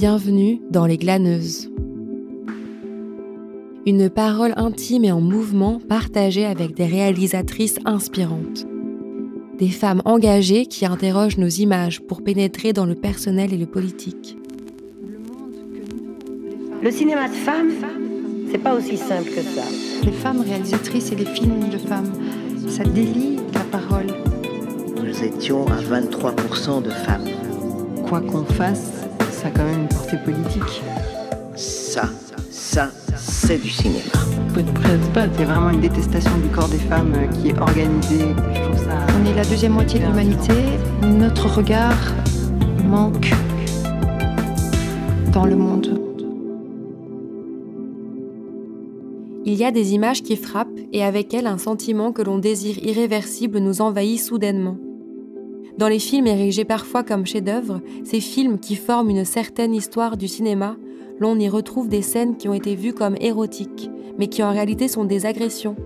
bienvenue dans Les Glaneuses. Une parole intime et en mouvement partagée avec des réalisatrices inspirantes. Des femmes engagées qui interrogent nos images pour pénétrer dans le personnel et le politique. Le cinéma de femmes, c'est pas aussi simple que ça. Les femmes réalisatrices et les films de femmes, ça délie la parole. Nous étions à 23% de femmes. Quoi qu'on fasse, ça a quand même une portée politique. Ça, ça, c'est du cinéma. C'est vraiment une détestation du corps des femmes euh, qui est organisée. On est la deuxième moitié de l'humanité. Notre regard manque dans le monde. Il y a des images qui frappent et avec elles un sentiment que l'on désire irréversible nous envahit soudainement. Dans les films érigés parfois comme chefs-d'œuvre, ces films qui forment une certaine histoire du cinéma, l'on y retrouve des scènes qui ont été vues comme érotiques, mais qui en réalité sont des agressions.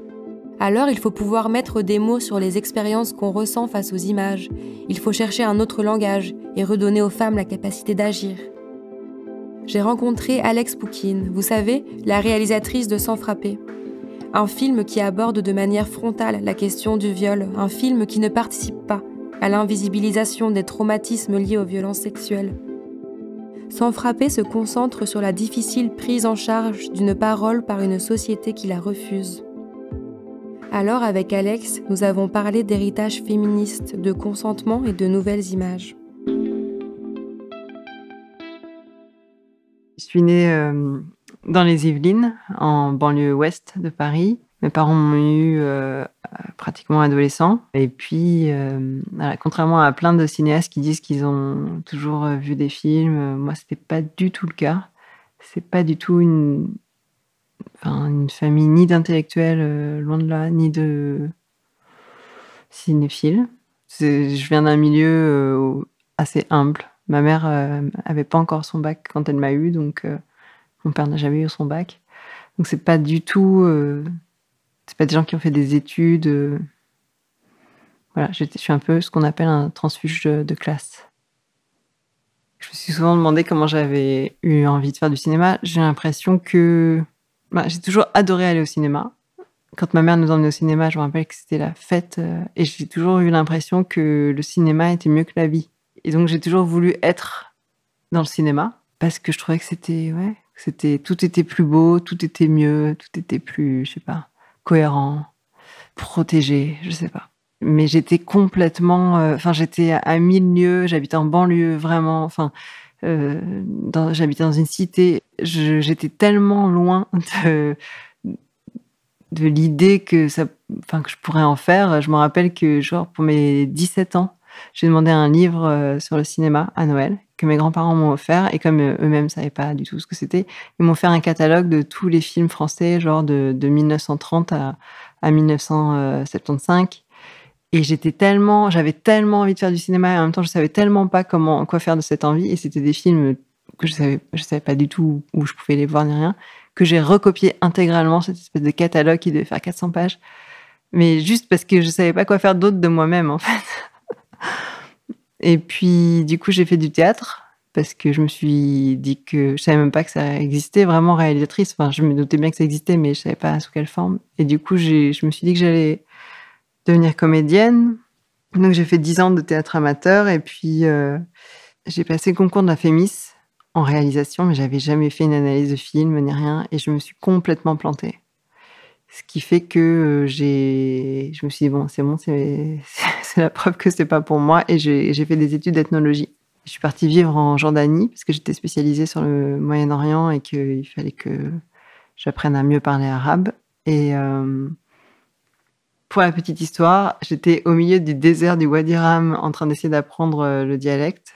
Alors il faut pouvoir mettre des mots sur les expériences qu'on ressent face aux images, il faut chercher un autre langage et redonner aux femmes la capacité d'agir. J'ai rencontré Alex Poukine, vous savez, la réalisatrice de Sans frapper. Un film qui aborde de manière frontale la question du viol, un film qui ne participe pas à l'invisibilisation des traumatismes liés aux violences sexuelles. Sans frapper se concentre sur la difficile prise en charge d'une parole par une société qui la refuse. Alors avec Alex, nous avons parlé d'héritage féministe, de consentement et de nouvelles images. Je suis née euh, dans les Yvelines, en banlieue ouest de Paris. Mes parents m'ont eu euh, euh, pratiquement adolescent. Et puis, euh, contrairement à plein de cinéastes qui disent qu'ils ont toujours euh, vu des films, moi, ce n'était pas du tout le cas. C'est pas du tout une, une famille ni d'intellectuels, loin de là, ni de cinéphiles. Je viens d'un milieu assez humble. Ma mère avait pas encore son bac quand elle m'a eu, donc mon père n'a jamais eu son bac. Donc c'est pas du tout c'est pas des gens qui ont fait des études. Euh. Voilà, je, suis un peu ce qu'on appelle un transfuge de, classe. Je me suis souvent demandé comment j'avais eu envie de faire du cinéma. J'ai l'impression que bah, j'ai toujours adoré aller au cinéma. Quand ma mère nous emmenait au cinéma, je me rappelle que c'était la fête euh, et j'ai toujours eu l'impression que le cinéma était mieux que la vie. Et donc j'ai toujours voulu être dans le cinéma parce que je trouvais que c'était ouais, c'était tout était plus beau, tout était mieux, tout était plus, je sais pas cohérent, protégé, je sais pas. Mais j'étais complètement, euh, enfin j'étais à, mille lieues, j'habitais en banlieue vraiment, enfin euh, j'habitais dans une cité, j'étais tellement loin de, l'idée que ça, enfin que je pourrais en faire. Je me rappelle que genre pour mes 17 ans, j'ai demandé un livre euh, sur le cinéma à Noël que mes grands-parents m'ont offert et comme euh, eux-mêmes savaient pas du tout ce que c'était, ils m'ont offert un catalogue de tous les films français, genre de, 1930 à, 1975. Euh, et j'étais tellement, j'avais tellement envie de faire du cinéma et en même temps, je savais tellement pas comment, quoi faire de cette envie. Et c'était des films que je savais, je savais pas du tout où je pouvais les voir ni rien, que j'ai recopié intégralement cette espèce de catalogue qui devait faire 400 pages. Mais juste parce que je savais pas quoi faire d'autre de moi-même, en fait. Et puis, du coup, j'ai fait du théâtre parce que je me suis dit que je savais même pas que ça existait vraiment réalisatrice. Enfin, je me doutais bien que ça existait, mais je savais pas sous quelle forme. Et du coup, je me suis dit que j'allais devenir comédienne. Donc, j'ai fait 10 ans de théâtre amateur et puis euh, j'ai passé le concours de la Fémis en réalisation, mais j'avais jamais fait une analyse de film ni rien et je me suis complètement plantée. Ce qui fait que euh, j'ai, je me suis dit, bon, c'est bon, c'est c'est la preuve que c'est pas pour moi. Et j'ai fait des études d'ethnologie. Je suis partie vivre en Jordanie parce que j'étais spécialisée sur le Moyen-Orient et qu'il fallait que j'apprenne à mieux parler arabe. Et euh, pour la petite histoire, j'étais au milieu du désert du Wadi en train d'essayer d'apprendre euh, le dialecte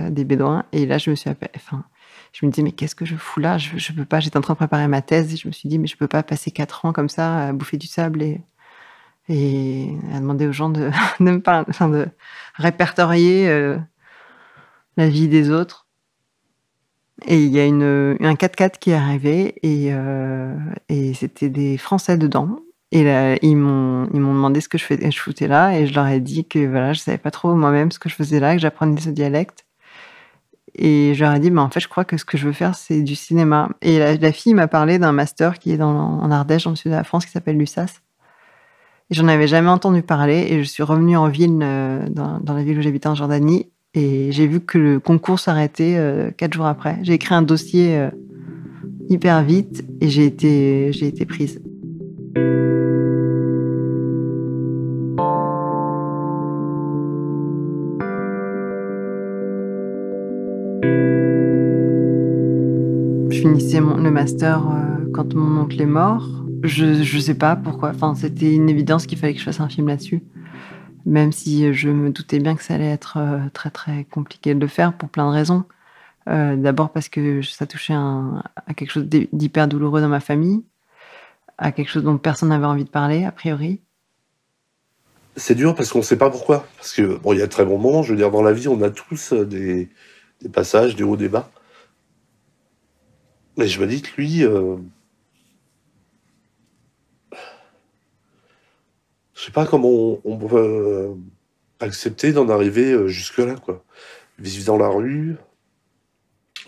euh, des Bédouins. Et là, je me suis appelée, enfin, je me disais, mais qu'est-ce que je fous là je, ne peux pas, j'étais en train de préparer ma thèse et je me suis dit, mais je ne peux pas passer quatre ans comme ça à bouffer du sable et et a demandé aux gens de, ne pas, enfin de répertorier euh, la vie des autres. Et il y a une, un 4x4 qui est arrivé et, euh, et c'était des Français dedans. Et là, ils m'ont demandé ce que je, faisais. je foutais là et je leur ai dit que voilà, je ne savais pas trop moi-même ce que je faisais là, que j'apprenais ce dialecte. Et je leur ai dit, mais bah, en fait, je crois que ce que je veux faire, c'est du cinéma. Et la, fille m'a parlé d'un master qui est dans, en Ardèche, en sud de la France, qui s'appelle l'USAS j'en avais jamais entendu parler. Et je suis revenue en ville, euh, dans, la ville où j'habitais en Jordanie. Et j'ai vu que le concours s'arrêtait euh, quatre jours après. J'ai écrit un dossier euh, hyper vite et j'ai été, j'ai été prise. Je finissais le master quand mon oncle est mort. Je, ne sais pas pourquoi. Enfin, c'était une évidence qu'il fallait que je fasse un film là-dessus. Même si je me doutais bien que ça allait être euh, très très compliqué de le faire pour plein de raisons. Euh, d'abord parce que ça touchait à quelque chose d'hyper douloureux dans ma famille, à quelque chose dont personne n'avait envie de parler, a priori. C'est dur parce qu'on ne sait pas pourquoi. Parce que bon, il y a de très bons moments. Je veux dire, dans la vie, on a tous euh, des, passages, des hauts, des bas. Mais je me dis que lui, pas comment on, peut euh, accepter d'en arriver euh, jusque-là, quoi. Vivre dans la rue,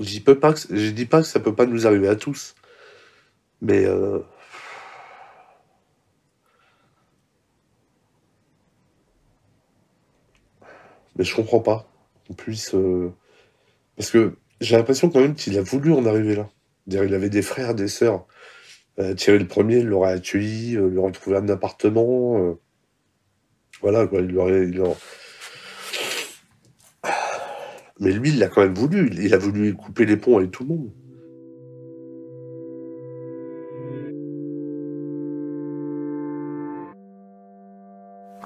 j'y peux pas je dis pas que ça peut pas nous arriver à tous, mais euh, mais je comprends pas qu'on puisse parce que j'ai l'impression quand même qu'il a voulu en arriver là. il avait des frères, des sœurs. Euh, Thierry le premier l'aurait accueilli, aurait trouvé un appartement. Voilà, il Mais lui, il l'a quand même voulu. Il a voulu couper les ponts avec tout le monde.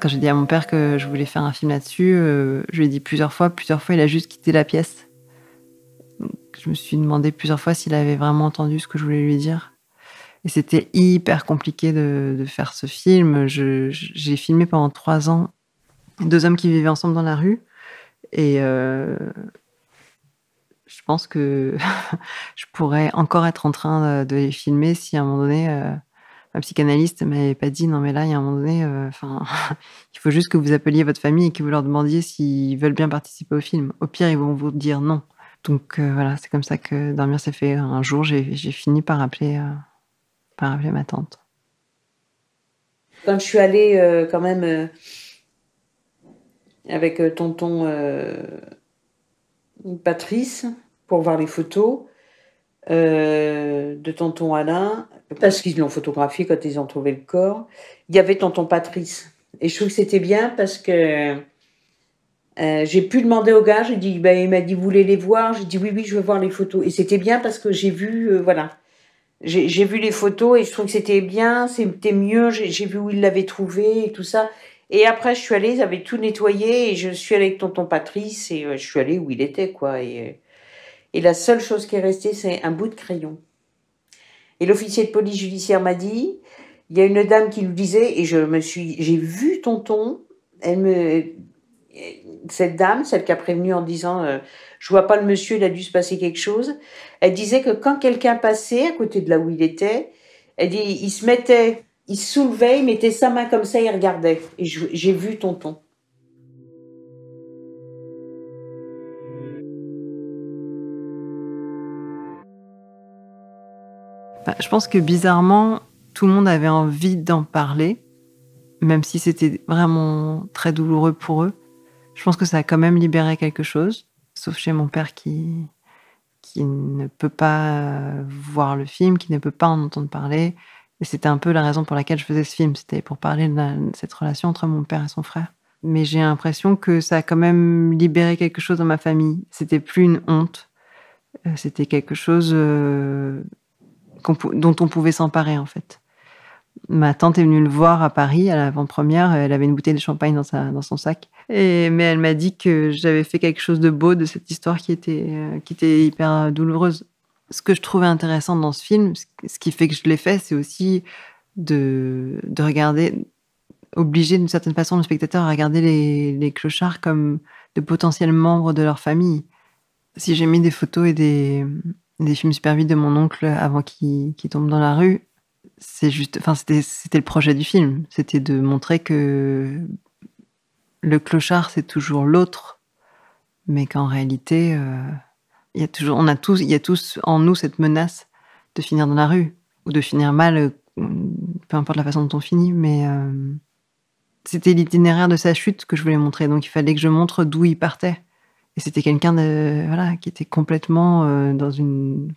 Quand j'ai dit à mon père que je voulais faire un film là-dessus, euh, je lui ai dit plusieurs fois, plusieurs fois, il a juste quitté la pièce. je me suis demandé plusieurs fois s'il avait vraiment entendu ce que je voulais lui dire. Et c'était hyper compliqué de, faire ce film. J'ai filmé pendant trois ans deux hommes qui vivaient ensemble dans la rue. Et euh, je pense que je pourrais encore être en train de, les filmer si à un moment donné, euh, ma psychanalyste m'avait pas dit non, mais là, il y a un moment donné, euh, enfin, il faut juste que vous appeliez votre famille et que vous leur demandiez s'ils veulent bien participer au film. Au pire, ils vont vous dire non. Donc voilà, c'est comme ça que Dormir s'est fait. Un jour, j'ai fini par appeler pas ma tante. Quand je suis allée euh, quand même euh, avec euh, tonton Patrice pour voir les photos de tonton Alain, parce qu'ils l'ont photographié quand ils ont trouvé le corps, il y avait tonton Patrice. Et je trouve que c'était bien parce que j'ai pu demander au gars, j'ai dit, ben, il m'a dit, vous voulez les voir J'ai dit, oui, oui, je veux voir les photos. Et c'était bien parce que j'ai vu, voilà j'ai vu les photos et je trouve que c'était bien, c'était mieux, j'ai vu où il l'avait trouvé et tout ça. Et après, je suis allée, ils avaient tout nettoyé et je suis allée avec tonton Patrice et euh, je suis allée où il était, quoi. Euh, et, la seule chose qui est restée, c'est un bout de crayon. Et l'officier de police judiciaire m'a dit, il y a une dame qui lui disait, et je me suis, j'ai vu tonton, elle me, cette dame, celle qui a prévenu en disant euh, Je vois pas le monsieur, il a dû se passer quelque chose. Elle disait que quand quelqu'un passait à côté de là où il était, elle dit Il se mettait, il soulevait, il mettait sa main comme ça, il regardait. Et j'ai vu tonton. Bah, je pense que bizarrement, tout le monde avait envie d'en parler, même si c'était vraiment très douloureux pour eux je pense que ça a quand même libéré quelque chose, sauf chez mon père qui, qui ne peut pas euh, voir le film, qui ne peut pas en entendre parler. Et c'était un peu la raison pour laquelle je faisais ce film, c'était pour parler de, cette relation entre mon père et son frère. Mais j'ai l'impression que ça a quand même libéré quelque chose dans ma famille. C'était plus une honte, euh, c'était quelque chose euh, dont on pouvait s'emparer en fait. Ma tante est venue le voir à Paris à la l'avant-première. Euh, elle avait une bouteille de champagne dans, son sac. Et, mais elle m'a dit que j'avais fait quelque chose de beau de cette histoire qui était, euh, qui était hyper euh, douloureuse. Ce que je trouvais intéressant dans ce film, ce qui fait que je l'ai fait, c'est aussi de, regarder, obliger d'une certaine façon le spectateur à regarder les, les clochards comme de potentiels membres de leur famille. Si j'ai mis des photos et des, films super vite de mon oncle avant qu'il tombe dans la rue, c'est juste, enfin, c'était le projet du film, c'était de montrer que le clochard c'est toujours l'autre, mais qu'en réalité, euh, il y a toujours, on a tous, il y a tous en nous cette menace de finir dans la rue ou de finir mal, euh, peu importe la façon dont on finit, mais euh, c'était l'itinéraire de sa chute que je voulais montrer, donc il fallait que je montre d'où il partait. Et c'était quelqu'un de voilà qui était complètement dans une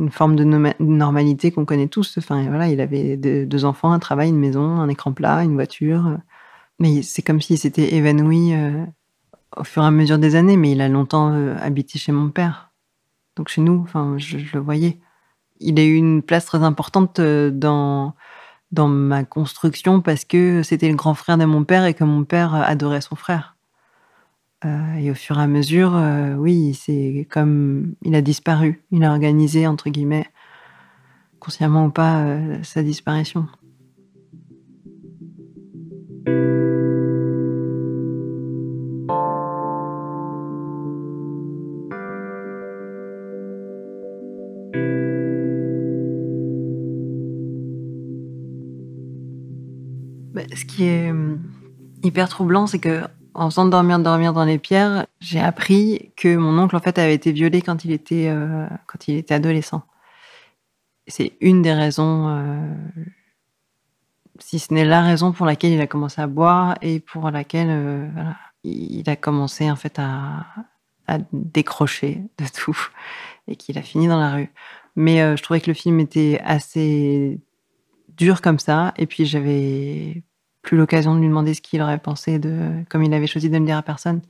une forme de normalité qu'on connaît tous. Enfin, il avait deux enfants, un travail, une maison, un écran plat, une voiture. Mais c'est comme s'il s'était évanoui euh, au fur et à mesure des années, mais il a longtemps euh, habité chez mon père. Donc chez nous, enfin, je, le voyais. Il a eu une place très importante euh, dans ma construction parce que c'était le grand frère de mon père et que mon père adorait son frère. Euh, et au fur et à mesure, euh, oui, c'est comme il a disparu. Il a organisé, entre guillemets, consciemment ou pas, euh, sa disparition. Bah, ce qui est hum, hyper troublant, c'est que en faisant dormir, dormir dans les pierres, j'ai appris que mon oncle en fait avait été violé quand il était, euh, quand il était adolescent. C'est une des raisons, euh, si ce n'est la raison pour laquelle il a commencé à boire et pour laquelle euh, il a commencé en fait à, à décrocher de tout et qu'il a fini dans la rue. Mais je trouvais que le film était assez dur comme ça et puis j'avais plus l'occasion de lui demander ce qu'il aurait pensé de, comme il avait choisi de ne dire à personne.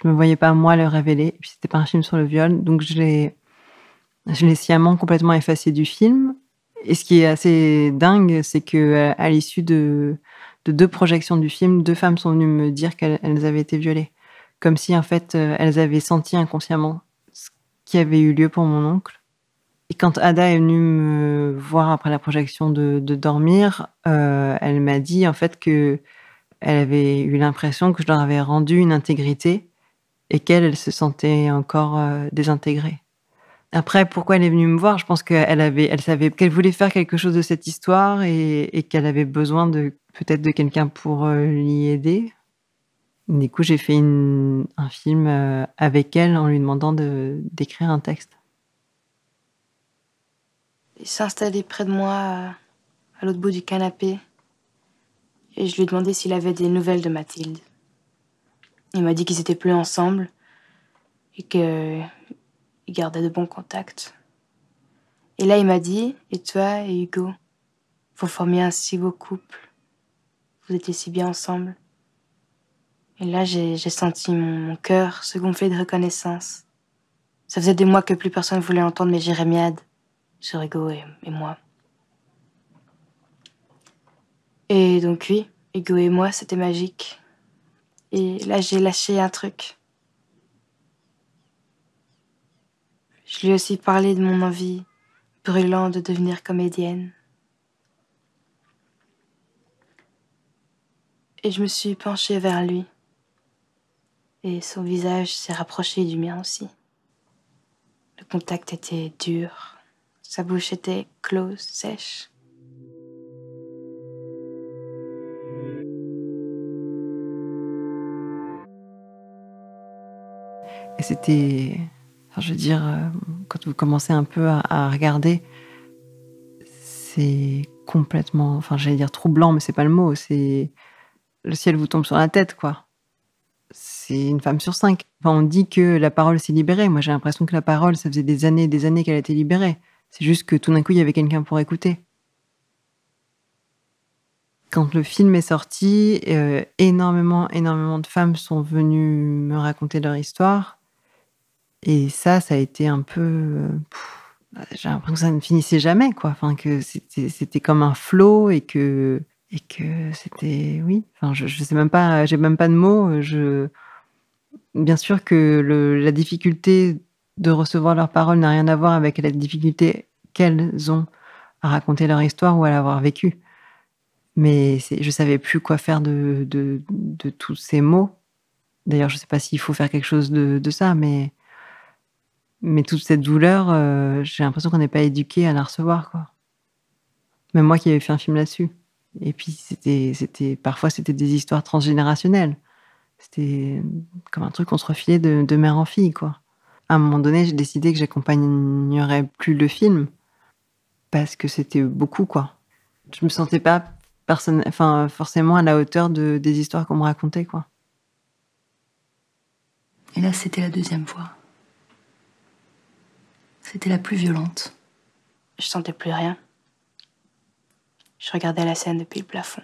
Je me voyais pas moi le révéler. Et puis c'était pas un film sur le viol, donc je l'ai, je sciemment complètement effacé du film. Et ce qui est assez dingue, c'est que à l'issue de, de deux projections du film, deux femmes sont venues me dire qu'elles avaient été violées, comme si en fait euh, elles avaient senti inconsciemment ce qui avait eu lieu pour mon oncle et quand Ada est venue me voir après la projection de, dormir, euh, elle m'a dit en fait que elle avait eu l'impression que je leur avais rendu une intégrité et qu'elle se sentait encore euh, désintégrée. Après, pourquoi elle est venue me voir Je pense qu'elle elle savait qu'elle voulait faire quelque chose de cette histoire et, qu'elle avait besoin de peut-être de quelqu'un pour euh, l'y aider. Du coup, j'ai fait un film avec elle en lui demandant d'écrire un texte. Il s'est près de moi, à l'autre bout du canapé. Et je lui ai demandé s'il avait des nouvelles de Mathilde. Il m'a dit qu'ils étaient plus ensemble et qu'ils gardaient de bons contacts. Et là, il m'a dit, et toi et Hugo, vous formiez un si beau couple. Vous étiez si bien ensemble. Et là, j'ai senti mon, mon cœur se gonfler de reconnaissance. Ça faisait des mois que plus personne voulait entendre mes jérémiades. Sur et, et moi. Et donc oui, Ego et moi, c'était magique. Et là, j'ai lâché un truc. Je lui ai aussi parlé de mon envie brûlante de devenir comédienne. Et je me suis penchée vers lui. Et son visage s'est rapproché du mien aussi. Le contact était dur, sa bouche était close, sèche. Et c'était, je veux dire, euh, quand vous commencez un peu à, regarder, c'est complètement, enfin j'allais dire troublant, mais c'est pas le mot, c'est le ciel vous tombe sur la tête, quoi. C'est une femme sur cinq. on dit que la parole s'est libérée. Moi, j'ai l'impression que la parole, ça faisait des années des années qu'elle a été libérée. C'est juste que tout d'un coup, il y avait quelqu'un pour écouter. Quand le film est sorti, euh, énormément, énormément de femmes sont venues me raconter leur histoire. Et ça, ça a été un peu. Euh, j'ai l'impression que ça ne finissait jamais, quoi. Enfin, que c'était comme un flot et que et que c'était oui. Enfin, je, ne sais même pas, j'ai même pas de mots. Je bien sûr que la difficulté de recevoir leurs paroles n'a rien à voir avec la difficulté qu'elles ont à raconter leur histoire ou à l'avoir vécue. Mais je savais plus quoi faire de, de, tous ces mots. D'ailleurs, je ne sais pas s'il faut faire quelque chose de, de, ça, mais, mais toute cette douleur, euh, j'ai l'impression qu'on n'est pas éduqué à la recevoir. Quoi. Même moi qui avais fait un film là-dessus. Et puis, c'était, c'était, parfois, c'était des histoires transgénérationnelles. C'était comme un truc qu'on se refilait de, de mère en fille, quoi à un moment donné, j'ai décidé que j'accompagnerais plus le film parce que c'était beaucoup, quoi. Je me sentais pas personne, enfin, forcément à la hauteur de, des histoires qu'on me racontait, quoi. Et là, c'était la deuxième fois. C'était la plus violente. Je sentais plus rien. Je regardais la scène depuis le plafond.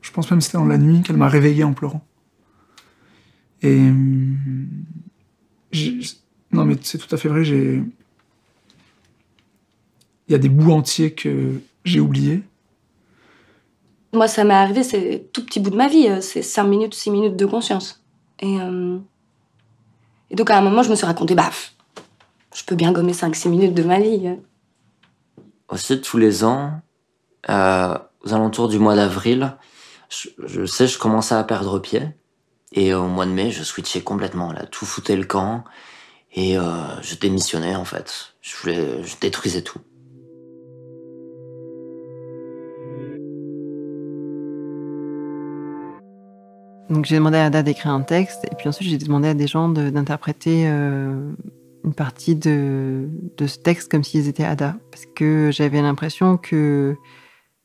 Je pense même que c'était dans la nuit qu'elle m'a réveillée en pleurant. Et. Non, mais c'est tout à fait vrai, j'ai. Il y a des bouts entiers que j'ai oubliés. Moi, ça m'est arrivé, c'est tout petit bout de ma vie, c'est 5 minutes, 6 minutes de conscience. Euh, et, donc, à un moment, je me suis raconté, Baf, je peux bien gommer 5-6 minutes de ma vie. Aussi, tous les ans, euh, aux alentours du mois d'avril, je, sais, je commençais à perdre pied. Et au mois de mai, je switchais complètement, là. Tout foutait le camp. Et euh, je démissionnais, en fait. Je, voulais, je détruisais tout. Donc j'ai demandé à Ada d'écrire un texte, et puis ensuite j'ai demandé à des gens d'interpréter euh, une partie de, ce texte comme s'ils étaient Ada, parce que j'avais l'impression que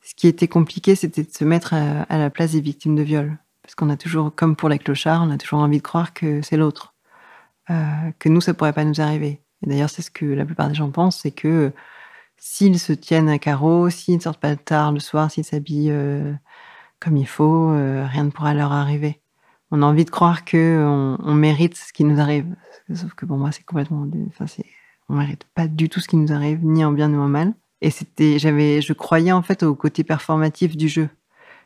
ce qui était compliqué, c'était de se mettre à, la place des victimes de viol. Parce qu'on a toujours, comme pour la clochard, on a toujours envie de croire que c'est l'autre, euh, que nous, ça pourrait pas nous arriver. Et d'ailleurs, c'est ce que la plupart des gens pensent, c'est que euh, s'ils se tiennent à carreau, s'ils ne sortent pas tard le soir, s'ils s'habillent euh, comme il faut, rien ne pourra leur arriver. On a envie de croire que on, mérite ce qui nous arrive. Sauf que pour moi, c'est complètement, enfin, c'est, on mérite pas du tout ce qui nous arrive, ni en bien ni en mal. Et c'était, j'avais, je croyais en fait au côté performatif du jeu.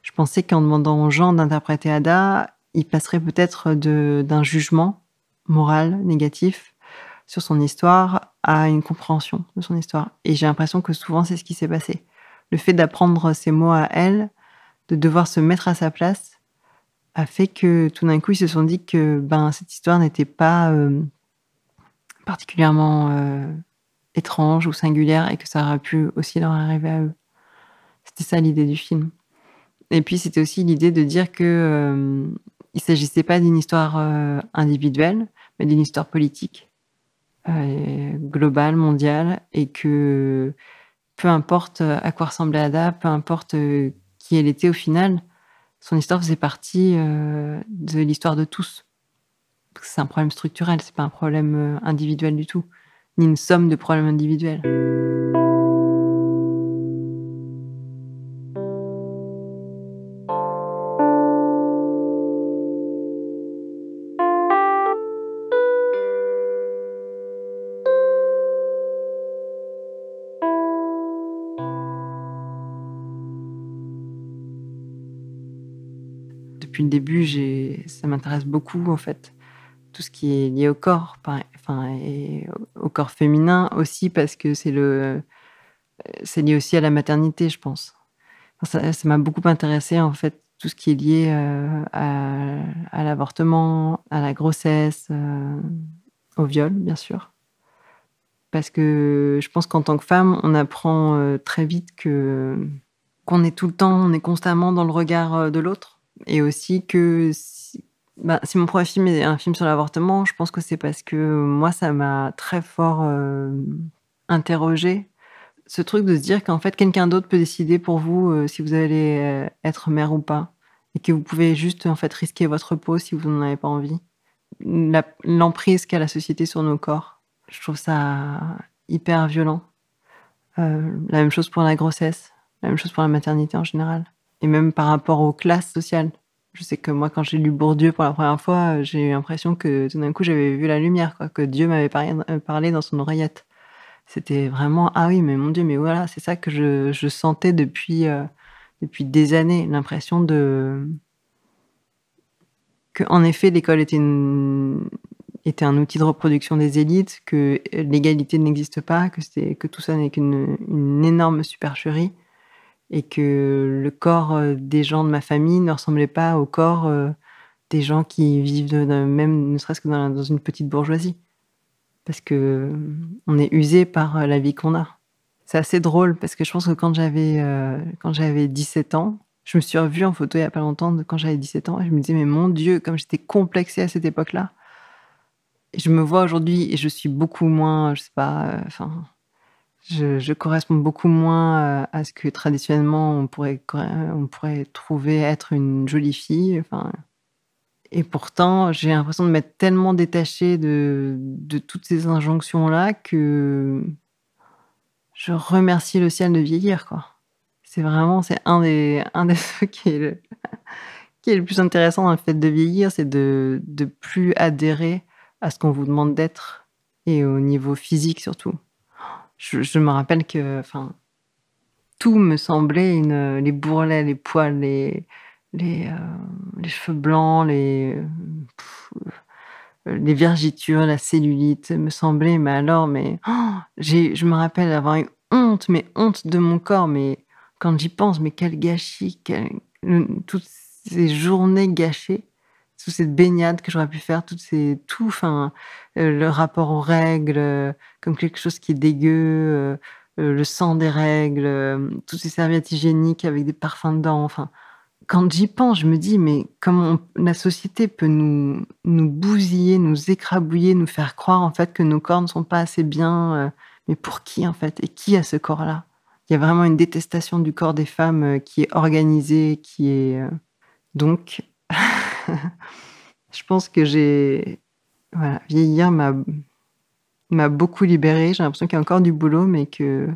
Je pensais qu'en demandant aux gens d'interpréter Ada, ils passeraient peut-être d'un jugement moral négatif sur son histoire à une compréhension de son histoire. Et j'ai l'impression que souvent c'est ce qui s'est passé. Le fait d'apprendre ces mots à elle, de devoir se mettre à sa place, a fait que tout d'un coup ils se sont dit que ben cette histoire n'était pas euh, particulièrement euh, étrange ou singulière et que ça aurait pu aussi leur arriver à eux. C'était ça l'idée du film. Et puis, c'était aussi l'idée de dire que ne euh, il s'agissait pas d'une histoire euh, individuelle, mais d'une histoire politique, euh, globale, mondiale, et que peu importe à quoi ressemblait Ada, peu importe qui elle était au final, son histoire faisait partie de l'histoire de tous. C'est un problème structurel, c'est pas un problème individuel du tout, ni une somme de problèmes individuels. depuis le début, ça m'intéresse beaucoup en fait tout ce qui est lié au corps, enfin et au corps féminin aussi parce que c'est le c'est lié aussi à la maternité, je pense. ça m'a beaucoup intéressé en fait tout ce qui est lié euh, à, l'avortement, à la grossesse, euh, au viol, bien sûr. Parce que je pense qu'en tant que femme, on apprend euh, très vite que qu'on est tout le temps, on est constamment dans le regard de l'autre et aussi que bah, si, mon premier film est un film sur l'avortement, je pense que c'est parce que moi, ça m'a très fort euh, interrogé. Ce truc de se dire qu'en fait, quelqu'un d'autre peut décider pour vous euh, si vous allez euh, être mère ou pas. Et que vous pouvez juste en fait risquer votre peau si vous n'en avez pas envie. L'emprise qu'a la société sur nos corps. Je trouve ça hyper violent. la même chose pour la grossesse, la même chose pour la maternité en général et même par rapport aux classes sociales. Je sais que moi, quand j'ai lu Bourdieu pour la première fois, euh, j'ai eu l'impression que tout d'un coup, j'avais vu la lumière, quoi, que Dieu m'avait euh, parlé dans son oreillette. C'était vraiment, ah oui, mais mon Dieu, mais voilà, c'est ça que je, sentais depuis, euh, depuis des années, l'impression de... que, en effet, l'école était, était un outil de reproduction des élites, que l'égalité n'existe pas, que, que tout ça n'est qu'une énorme supercherie et que le corps euh, des gens de ma famille ne ressemblait pas au corps euh, des gens qui vivent même, ne serait-ce que dans, une petite bourgeoisie. Parce que euh, on est usé par la vie qu'on a. C'est assez drôle parce que je pense que quand j'avais, quand j'avais 17 ans, je me suis revue en photo il n'y a pas longtemps quand j'avais 17 ans et je me disais, mais mon Dieu, comme j'étais complexée à cette époque-là. je me vois aujourd'hui et je suis beaucoup moins, je sais pas, enfin je, je corresponds beaucoup moins euh, à ce que traditionnellement on pourrait, euh, on pourrait trouver être une jolie fille. Enfin, et pourtant, j'ai l'impression de m'être tellement détachée de, de toutes ces injonctions-là que je remercie le ciel de vieillir, quoi. C'est vraiment, c'est un des, un des trucs qui est, le, qui est le plus intéressant dans le fait de vieillir, c'est de, de plus adhérer à ce qu'on vous demande d'être, et au niveau physique surtout je, me rappelle que enfin, tout me semblait les bourrelets, les poils, les, euh, cheveux blancs, les, euh, les vergitures, la cellulite, me semblait, mais alors, mais oh, je me rappelle avoir eu honte, mais honte de mon corps, mais quand j'y pense, mais quel gâchis, toutes ces journées gâchées toute cette baignade que j'aurais pu faire, tout ces, tout, enfin, euh, le rapport aux règles euh, comme quelque chose qui est dégueu, euh, le sang des règles, toutes ces serviettes hygiéniques avec des parfums dedans, enfin. Quand j'y pense, je me dis, mais comment la société peut nous, nous bousiller, nous écrabouiller, nous faire croire en fait que nos corps ne sont pas assez bien, mais pour qui en fait Et qui a ce corps-là Il y a vraiment une détestation du corps des femmes qui est organisée, qui est. donc. je pense que j'ai. Voilà, vieillir m'a beaucoup libéré. J'ai l'impression qu'il y a encore du boulot, mais que.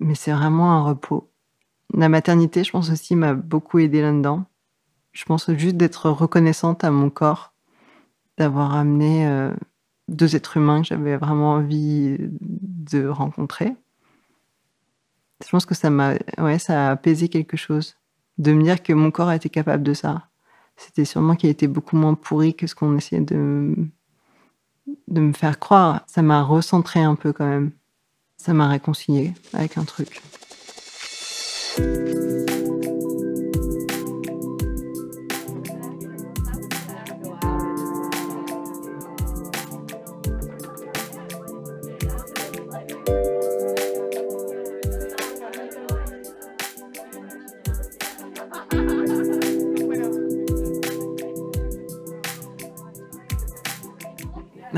Mais c'est vraiment un repos. La maternité, je pense aussi, m'a beaucoup aidé là-dedans. Je pense juste d'être reconnaissante à mon corps, d'avoir amené euh, deux êtres humains que j'avais vraiment envie de rencontrer. Je pense que ça m'a ça a apaisé quelque chose, de me dire que mon corps était capable de ça c'était sûrement qu'il était beaucoup moins pourri que ce qu'on essayait de, de me faire croire. Ça m'a recentré un peu quand même. Ça m'a réconcilié avec un truc.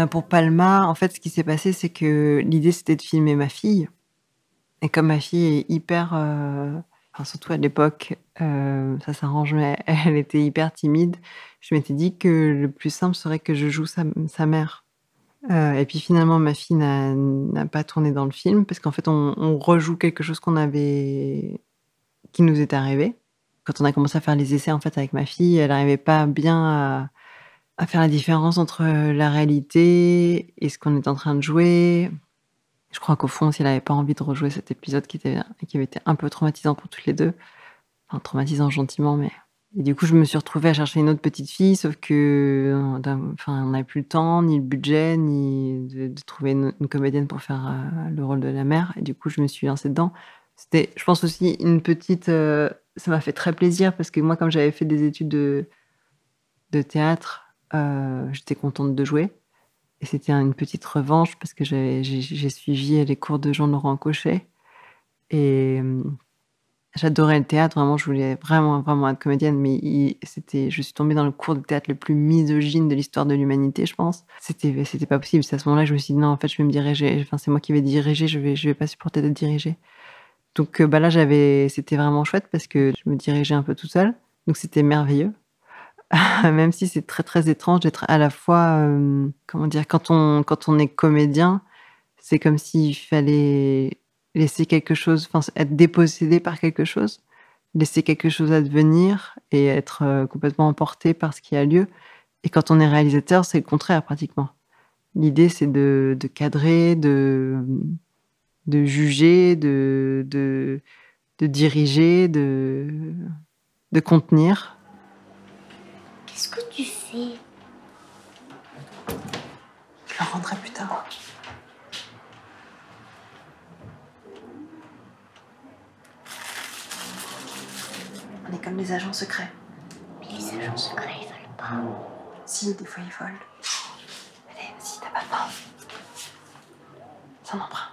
Bah, pour Palma, en fait, ce qui s'est passé, c'est que l'idée, c'était de filmer ma fille. Et comme ma fille est hyper... Euh, enfin, surtout à l'époque, euh, ça s'arrange, mais elle était hyper timide. Je m'étais dit que le plus simple serait que je joue sa, mère. Euh, et puis finalement, ma fille n'a pas tourné dans le film parce qu'en fait, on, on, rejoue quelque chose qu'on avait, qui nous est arrivé. Quand on a commencé à faire les essais en fait avec ma fille, elle n'arrivait pas bien à, à faire la différence entre euh, la réalité et ce qu'on est en train de jouer. Je crois qu'au fond, si elle n'avait pas envie de rejouer cet épisode qui, était, qui avait été un peu traumatisant pour toutes les deux, enfin traumatisant gentiment, mais... Et du coup, je me suis retrouvée à chercher une autre petite fille, sauf que euh, enfin, on n'a plus le temps, ni le budget, ni de, trouver une, comédienne pour faire euh, le rôle de la mère. Et du coup, je me suis lancée dedans. C'était, je pense aussi, une petite... ça m'a fait très plaisir parce que moi, comme j'avais fait des études de, de théâtre, euh, j'étais contente de jouer. Et c'était une petite revanche parce que j'ai suivi les cours de Jean-Laurent Cochet. Et euh, j'adorais le théâtre, vraiment, je voulais vraiment, vraiment être comédienne, mais c'était, je suis tombée dans le cours de théâtre le plus misogyne de l'histoire de l'humanité, je pense. C'était, c'était pas possible. C'est à ce moment-là, je me suis dit, non, en fait, je vais me diriger, enfin, c'est moi qui vais diriger, je vais, je vais pas supporter d'être dirigée. Donc, euh, bah là, j'avais, c'était vraiment chouette parce que je me dirigeais un peu tout seul. Donc, c'était merveilleux. même si c'est très très étrange d'être à la fois, euh, comment dire, quand on, quand on est comédien, c'est comme s'il fallait laisser quelque chose, être dépossédé par quelque chose, laisser quelque chose advenir et être euh, complètement emporté par ce qui a lieu. Et quand on est réalisateur, c'est le contraire pratiquement. L'idée, c'est de, cadrer, de, de juger, de, de, de diriger, de, de contenir Qu'est-ce que tu fais Je le rendrai plus tard. On est comme les agents secrets. Mais les agents secrets, ils veulent pas. Si, des fois, ils volent. Allez, si y t'as pas peur, C'est un emprunt.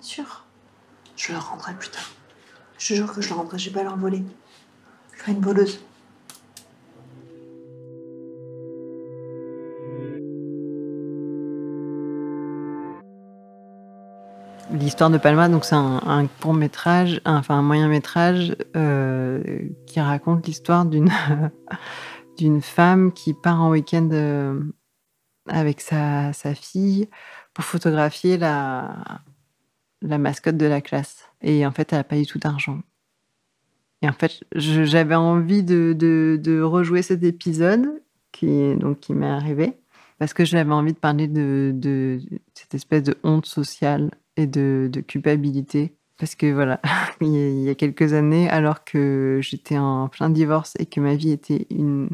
Sûr Je le rendrai plus tard. Je jure que je le rendrai, j'ai pas leur voler. Je ferai une voleuse. de Palma, donc c'est un, court métrage, enfin un moyen métrage euh, qui raconte l'histoire d'une d'une femme qui part en week-end euh, avec sa, sa, fille pour photographier la, la mascotte de la classe. Et en fait, elle n'a pas eu tout d'argent. Et en fait, j'avais envie de, de, rejouer cet épisode qui, donc, qui m'est arrivé parce que j'avais envie de parler de, de, cette espèce de honte sociale et de, culpabilité. Parce que voilà, il y a quelques années, alors que j'étais en plein divorce et que ma vie était une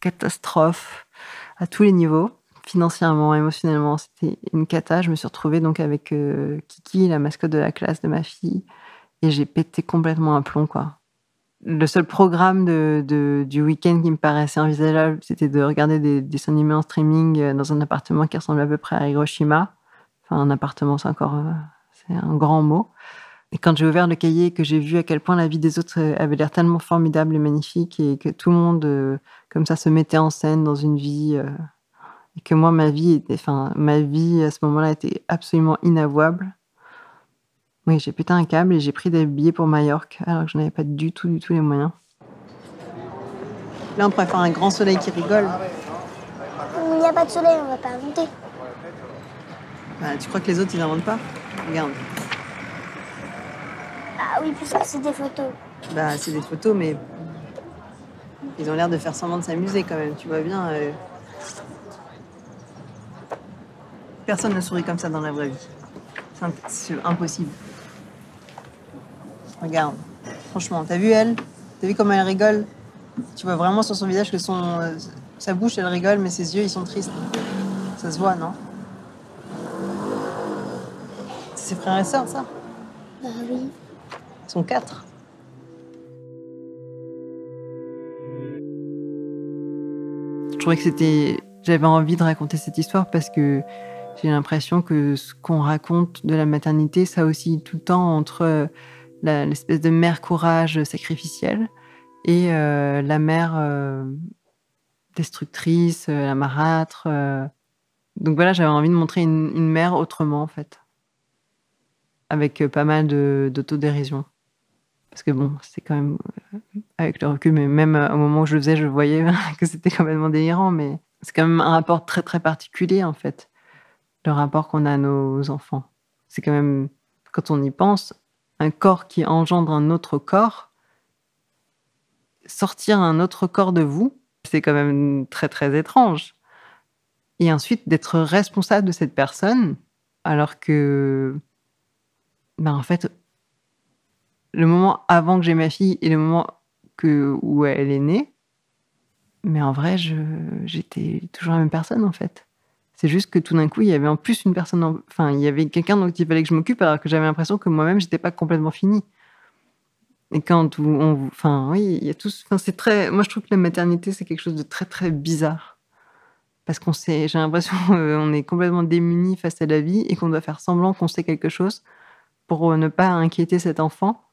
catastrophe à tous les niveaux, financièrement, émotionnellement, c'était une cata. Je me suis retrouvée donc avec euh, Kiki, la mascotte de la classe de ma fille, et j'ai pété complètement un plomb, quoi. Le seul programme du week-end qui me paraissait envisageable, c'était de regarder des, des dessins animés en streaming euh, dans un appartement qui ressemble à peu près à Hiroshima un appartement, c'est encore euh, c'est un grand mot. Et quand j'ai ouvert le cahier et que j'ai vu à quel point la vie des autres euh, avait l'air tellement formidable et magnifique et que tout le monde, euh, comme ça, se mettait en scène dans une vie, et que moi, ma vie, était, enfin, ma vie à ce moment-là était absolument inavouable. Oui, j'ai pété un câble et j'ai pris des billets pour Majorque alors que je n'avais pas du tout, du tout les moyens. Là, on pourrait faire un grand soleil qui rigole. Il n'y a pas de soleil, on ne va pas monter. Bah, tu crois que les autres, ils n'inventent pas Regarde. Ah oui, puisque c'est des photos. Bah, c'est des photos, mais ils ont l'air de faire semblant de s'amuser quand même. Tu vois bien. Euh. Personne ne sourit comme ça dans la vraie vie. C'est impossible. Regarde, franchement, t'as vu elle T'as vu comment elle rigole Tu vois vraiment sur son visage que son, euh, sa bouche, elle rigole, mais ses yeux, ils sont tristes. Ça se voit, non ses frères et sœurs, ça Bah oui. Ils sont quatre. Je trouvais que c'était. J'avais envie de raconter cette histoire parce que j'ai l'impression que ce qu'on raconte de la maternité, ça aussi tout le temps entre euh, l'espèce de mère courage sacrificielle et euh, la mère euh, destructrice, la marâtre. Donc voilà, j'avais envie de montrer une mère autrement en fait avec euh, pas mal d'autodérision. Parce que bon, c'est quand même euh, avec le recul, mais même euh, au moment où je le faisais, je voyais que c'était complètement délirant, mais c'est quand même un rapport très très particulier en fait, le rapport qu'on a à nos enfants. C'est quand même, quand on y pense, un corps qui engendre un autre corps, sortir un autre corps de vous, c'est quand même très très étrange. Et ensuite d'être responsable de cette personne, alors que bah, en fait, le moment avant que j'ai ma fille et le moment où elle est née, mais en vrai, j'étais toujours la même personne en fait. C'est juste que tout d'un coup, il y avait en plus une personne, enfin, il y avait quelqu'un dont il fallait que je m'occupe, alors que j'avais l'impression que moi-même, j'étais pas complètement finie. Et quand on, enfin, oui, il y a tous, enfin, c'est très, moi, je trouve que la maternité, c'est quelque chose de très, très bizarre, parce qu'on sait, j'ai l'impression, qu'on euh, est complètement démuni face à la vie et qu'on doit faire semblant qu'on sait quelque chose, pour euh, ne pas inquiéter cet enfant,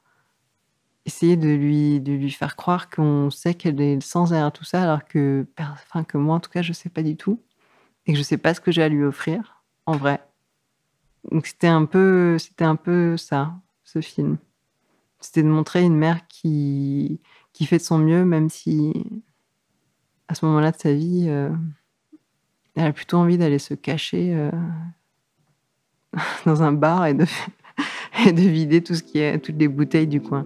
essayer de lui, de lui faire croire qu'on sait qu'elle est sans air tout ça, alors que, enfin, que moi, en tout cas, je ne sais pas du tout, et que je ne sais pas ce que j'ai à lui offrir, en vrai. Donc c'était un peu, c'était un peu ça, ce film. C'était de montrer une mère qui, qui fait de son mieux, même si à ce moment-là de sa vie, euh, elle a plutôt envie d'aller se cacher euh, dans un bar et de, et de vider tout ce qui est, toutes les bouteilles du coin.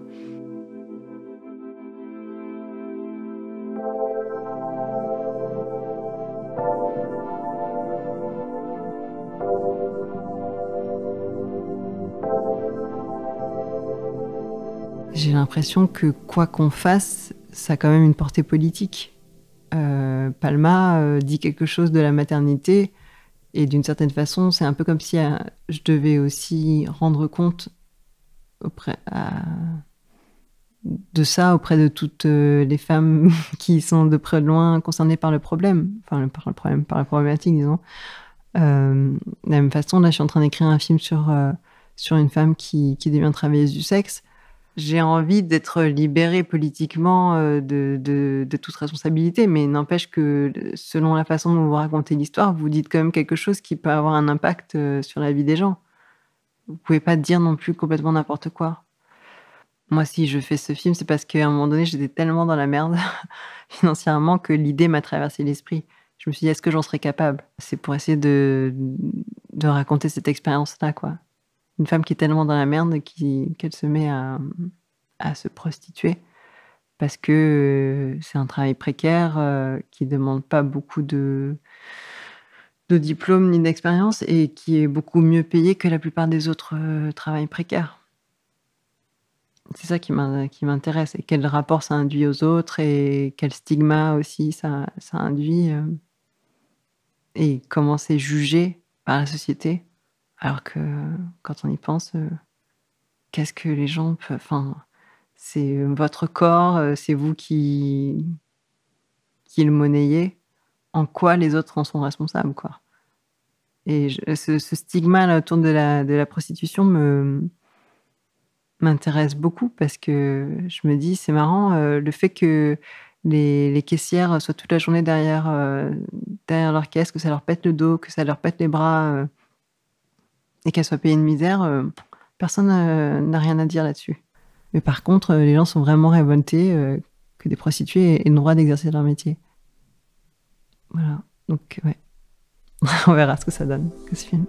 J'ai l'impression que quoi qu'on fasse, ça a quand même une portée politique. Euh, Palma euh, dit quelque chose de la maternité et d'une certaine façon, c'est un peu comme si euh, je devais aussi rendre compte auprès, de ça auprès de toutes euh, les femmes qui sont de près ou de loin concernées par le problème, enfin par le problème, par la problématique, disons. Euh, de la même façon, là, je suis en train d'écrire un film sur, sur une femme qui, qui devient travailleuse du sexe j'ai envie d'être libérée politiquement euh, de, de, toute responsabilité, mais n'empêche que selon la façon dont vous racontez l'histoire, vous dites quand même quelque chose qui peut avoir un impact euh, sur la vie des gens. Vous pouvez pas dire non plus complètement n'importe quoi. Moi, si je fais ce film, c'est parce qu'à un moment donné, j'étais tellement dans la merde financièrement que l'idée m'a traversé l'esprit. Je me suis dit, est-ce que j'en serais capable C'est pour essayer de, de raconter cette expérience-là, quoi une femme qui est tellement dans la merde qu'elle se met à, se prostituer parce que c'est un travail précaire euh, qui ne demande pas beaucoup de, de diplôme ni d'expérience et qui est beaucoup mieux payé que la plupart des autres travaux euh, travails précaires. C'est ça qui m'intéresse et quel rapport ça induit aux autres et quel stigma aussi ça, induit euh, et comment c'est jugé par la société alors que quand on y pense, euh, qu'est-ce que les gens peuvent. Enfin, c'est euh, votre corps, euh, c'est vous qui, qui le monnayez. En quoi les autres en sont responsables, quoi. Et ce, stigma autour de la, prostitution me m'intéresse beaucoup parce que je me dis, c'est marrant, le fait que les, caissières soient toute la journée derrière, derrière leur caisse, que ça leur pète le dos, que ça leur pète les bras et qu'elle soit payée une misère, euh, personne euh, n'a rien à dire là-dessus. Mais par contre, euh, les gens sont vraiment révoltés que des prostituées aient le droit d'exercer leur métier. Voilà. Donc, ouais. On verra ce que ça donne, que ce film.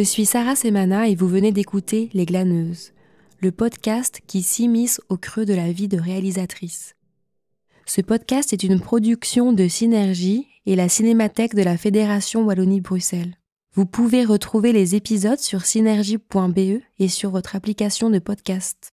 Je suis Sarah Semana et vous venez d'écouter Les Glaneuses, le podcast qui s'immisce au creux de la vie de réalisatrice. Ce podcast est une production de Synergie et la Cinémathèque de la Fédération Wallonie-Bruxelles. Vous pouvez retrouver les épisodes sur synergie.be et sur votre application de podcast.